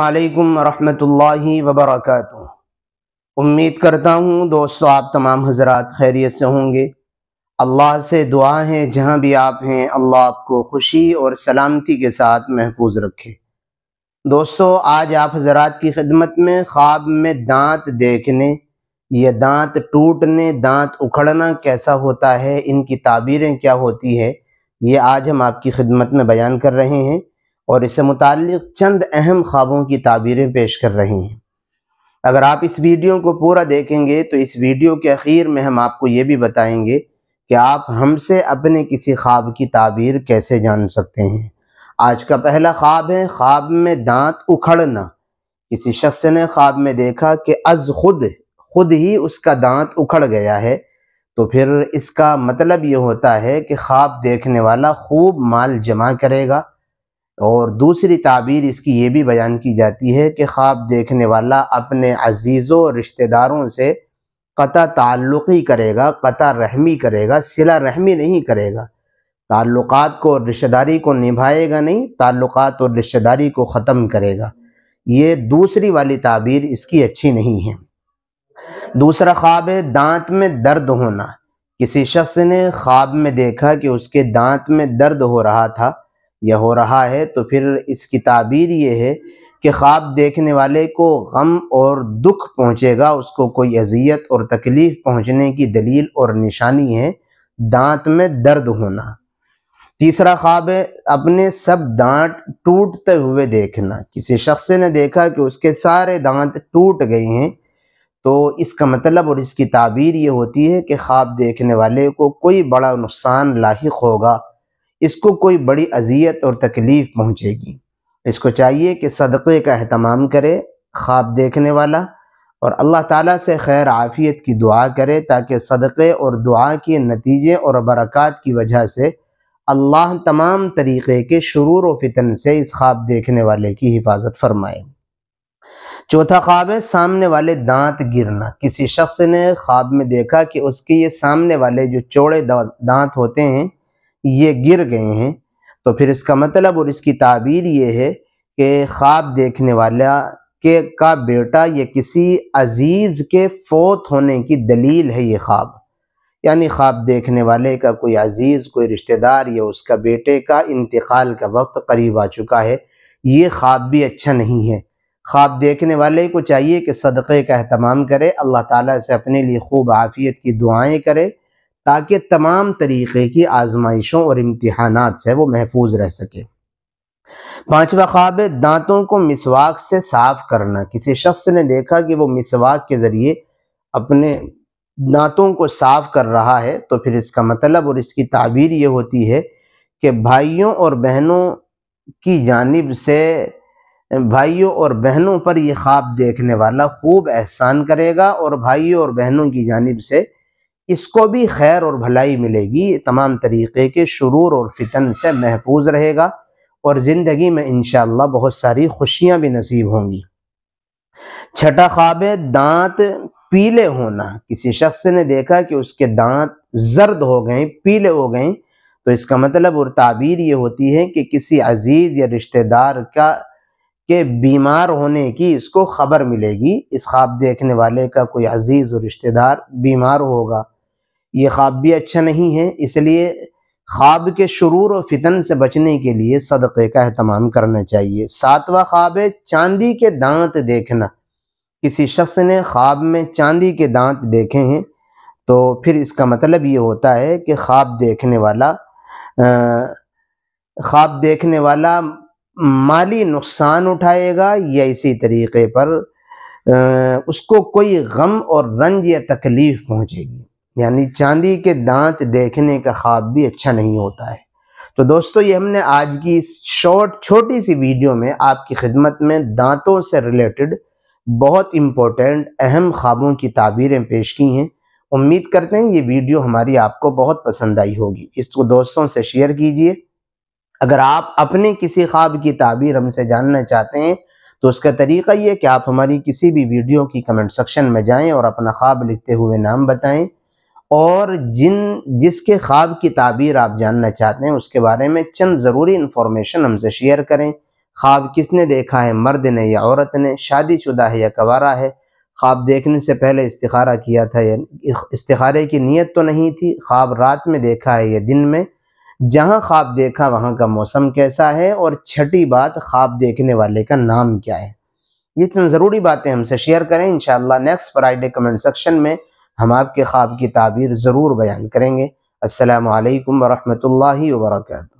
अल्लाम रहमतुल्लाहि वर्क उम्मीद करता हूँ दोस्तों आप तमाम हजरात खैरियत से होंगे अल्लाह से दुआ है जहाँ भी आप हैं अल्लाह आपको खुशी और सलामती के साथ महफूज रखे दोस्तों आज आप हजरात की खिदमत में ख्वाब में दांत देखने या दांत टूटने दांत उखड़ना कैसा होता है इनकी ताबीरें क्या होती है ये आज हम आपकी खिदमत में बयान कर रहे हैं और इससे मुतल चंद अहम ख्वाबों की ताबीरें पेश कर रही हैं अगर आप इस वीडियो को पूरा देखेंगे तो इस वीडियो के अखीर में हम आपको ये भी बताएंगे कि आप हमसे अपने किसी ख्वाब की ताबीर कैसे जान सकते हैं आज का पहला ख्वाब है ख्वाब में दांत उखड़ना किसी शख्स ने ख्वाब में देखा कि अज खुद खुद ही उसका दांत उखड़ गया है तो फिर इसका मतलब ये होता है कि ख्वाब देखने वाला खूब माल जमा करेगा और दूसरी ताबीर इसकी ये भी बयान की जाती है कि ख्वाब देखने वाला अपने अजीज़ों रिश्तेदारों से कता ताल्लुक़ी करेगा कता रहमी करेगा सिला रहमी नहीं करेगा ताल्लुक़ को और रिश्तेदारी को निभाएगा नहीं ताल्लुक़ और रिश्तेदारी को ख़त्म करेगा ये दूसरी वाली ताबीर इसकी अच्छी नहीं है दूसरा ख्वाब है दांत में दर्द होना किसी शख्स ने ख्वाब में देखा कि उसके दांत में दर्द हो रहा था यह हो रहा है तो फिर इसकी ताबीर ये है कि ख्वाब देखने वाले को गम और दुख पहुँचेगा उसको कोई अजियत और तकलीफ़ पहुँचने की दलील और निशानी है दांत में दर्द होना तीसरा ख्वाब है अपने सब दांत टूटते हुए देखना किसी शख्स ने देखा कि उसके सारे दांत टूट गए हैं तो इसका मतलब और इसकी ताबीर ये होती है कि ख्वाब देखने वाले को कोई बड़ा नुकसान लाक होगा इसको कोई बड़ी अजियत और तकलीफ़ पहुँचेगी इसको चाहिए कि सदक़े का अहतमाम करे ख्वाब देखने वाला और अल्लाह ताला से खैर आफ़ियत की दुआ करे ताकि सदक़े और दुआ के नतीजे और बरक़ात की वजह से अल्लाह तमाम तरीक़े के शुरू व फितन से इस ख्वाब देखने वाले की हिफाजत फरमाए चौथा ख्वाब है सामने वाले दांत गिरना किसी शख्स ने ख्वाब में देखा कि उसके ये सामने वाले जो चौड़े दांत होते हैं ये गिर गए हैं तो फिर इसका मतलब और इसकी ताबीर ये है कि ख्वाब देखने वाला के का बेटा ये किसी अजीज़ के फोत होने की दलील है ये ख्वाब यानी ख्वाब देखने वाले का कोई अजीज़ कोई रिश्तेदार या उसका बेटे का इंतकाल का वक्त करीब आ चुका है ये ख्वाब भी अच्छा नहीं है ख्वाब देखने वाले को चाहिए कि सदक़े का अहतमाम करे अल्लाह ताला से अपने लिए खूब आफियत की दुआएं करे ताकि तमाम तरीक़े की आजमाइशों और इम्तहान से वो महफूज रह सके पांचवा ख्वाब है दांतों को मिसवाक से साफ करना किसी शख्स ने देखा कि वो मिसवाक के ज़रिए अपने दांतों को साफ कर रहा है तो फिर इसका मतलब और इसकी ताबीर ये होती है कि भाइयों और बहनों की जानब से भाइयों और बहनों पर यह ख्वाब देखने वाला खूब एहसान करेगा और भाइयों और बहनों की जानब से इसको भी खैर और भलाई मिलेगी तमाम तरीके के शुरू और फितन से महफूज रहेगा और ज़िंदगी में इन बहुत सारी खुशियाँ भी नसीब होंगी छठा ख्वाब दांत पीले होना किसी शख्स ने देखा कि उसके दांत जर्द हो गए पीले हो गए तो इसका मतलब और ताबीर ये होती है कि किसी अजीज़ या रिश्तेदार का के बीमार होने की इसको खबर मिलेगी इस ख्वाब देखने वाले का कोई अजीज़ और रिश्तेदार बीमार होगा ये ख्वाब भी अच्छा नहीं है इसलिए ख्वाब के शुरू और फितन से बचने के लिए सदक़े का अहतमाम करना चाहिए सातवा ख्वाब है चांदी के दांत देखना किसी शख्स ने ख्वाब में चांदी के दांत देखे हैं तो फिर इसका मतलब ये होता है कि ख्वाब देखने वाला ख्वाब देखने वाला माली नुकसान उठाएगा या इसी तरीके पर आ, उसको कोई गम और रंज या तकलीफ़ पहुँचेगी यानी चांदी के दांत देखने का ख्वाब भी अच्छा नहीं होता है तो दोस्तों ये हमने आज की इस शॉर्ट छोटी सी वीडियो में आपकी खिदमत में दांतों से रिलेटेड बहुत इम्पोर्टेंट अहम ख्वाबों की ताबीरें पेश की हैं उम्मीद करते हैं ये वीडियो हमारी आपको बहुत पसंद आई होगी इसको दोस्तों से शेयर कीजिए अगर आप अपने किसी ख्वाब की ताबीर हमसे जानना चाहते हैं तो उसका तरीका ये कि आप हमारी किसी भी वीडियो की कमेंट सेक्शन में जाएं और अपना ख्वाब लिखते हुए नाम बताएं और जिन जिसके ख्वाब की ताबीर आप जानना चाहते हैं उसके बारे में चंद ज़रूरी इन्फॉर्मेशन हमसे शेयर करें ख्वाब किसने देखा है मर्द ने या औरत ने शादीशुदा है या कवारा है ख्वाब देखने से पहले इस्तारा किया था या इस्तारे की नीयत तो नहीं थी ख्वाब रात में देखा है या दिन में जहाँ ख्वाब देखा वहाँ का मौसम कैसा है और छठी बात ख्वाब देखने वाले का नाम क्या है ये चंद ज़रूरी बातें हमसे शेयर करें in next Friday comment section में हम आपके ख्वाब की ताबीर ज़रूर बयान करेंगे असलकम वरहमल वर्का